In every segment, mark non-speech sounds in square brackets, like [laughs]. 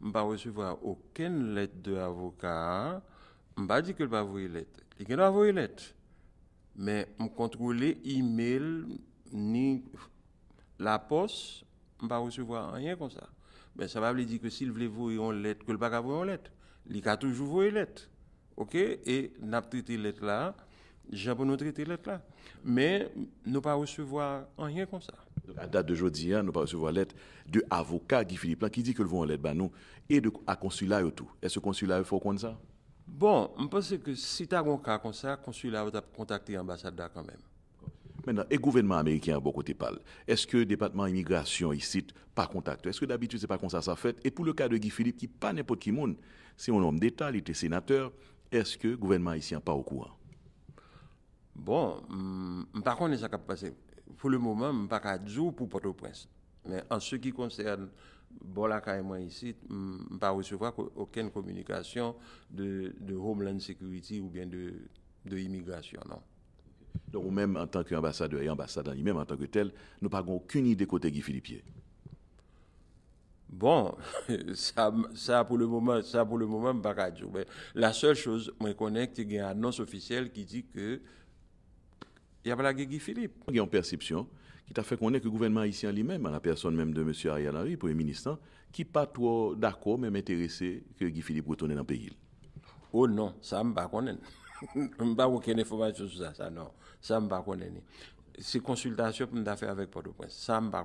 ne pas recevoir aucune lettre de avocat, je pas dire que je pas une lettre. Il pas une lettre. Mais je contrôle l'email, ni la poste, je pas recevoir rien comme ça. Mais ça va veut dire que s'il veut vouer une lettre, que le pas avoir une lettre. Il a toujours voué une lettre. OK Et n'a traité lettre là, j'ai pas traité lettre là. Mais nous pas recevoir rien comme ça à date de jeudi, hein, nous reçu la lettre de avocat Guy Philippe qui dit que le vont en lettre ben nous et de à consulat et tout. Est-ce que consulat faut de ça Bon, je pense que si tu as un cas comme ça, consulat va contacter l'ambassade quand même. Maintenant, et gouvernement américain à beaucoup de parle. Est-ce que le département immigration ici pas contacté Est-ce que d'habitude c'est pas comme ça ça fait Et pour le cas de Guy Philippe qui pas n'importe qui monde, c'est un homme d'État, il était sénateur, est-ce que le gouvernement haïtien pas au courant Bon, hum, par contre, ça qui pas passé. Pour le moment, je pas jour pour Port-au-Prince. Mais en ce qui concerne Bolaka et moi ici, je ne pas recevoir aucune communication de, Homeland Security ou bien de, de immigration, non. Donc, même en tant qu'ambassadeur et ambassadeur lui-même en tant que tel, nous n'avons aucune idée côté Guy Philippier. Bon, [laughs] ça, ça, pour le moment, ça pour le moment, pas dire. Mais la seule chose, je connais, c'est une annonce officielle qui dit que il y a pas Guy Philippe. Il y a une perception qui t'a fait connaître que le gouvernement haïtien lui-même, à la personne même de M. Ariel Henry, Premier ministre, hein, qui n'est pas trop d'accord, même intéressé que Guy Philippe retourne dans le pays. Oh non, ça ne me pas [laughs] Je ne pas aucune information sur ça, ça non. Ça ne me pas C'est consultation que je fait avec Port-au-Prince. Ça ne me pas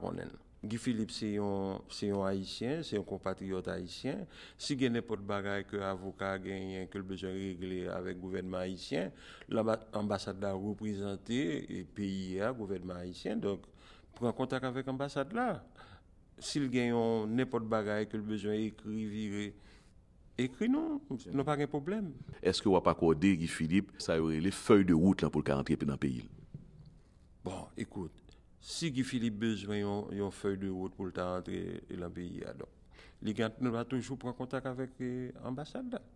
Gifilip se yon Haitien, se yon compatriote Haitien. Si gen nepot bagay ke avokat gen yon ke lbezon regle avèk gouvenman Haitien, l'ambassade la reprisante peyi ya gouvenman Haitien. Donk, pran kontak avèk ambassade la. Si gen yon nepot bagay ke lbezon ekri, vire, ekri nou. Nou pa gen problem. Eske wap akwade Gifilip sa yon regle fey de wout lan pou lka rentre pe nan peyi? Bon, ekout. si Guy Philippe besoin une feuille de route pour le rentrer dans le pays, alors, il va toujours prendre contact avec l'ambassade. Euh,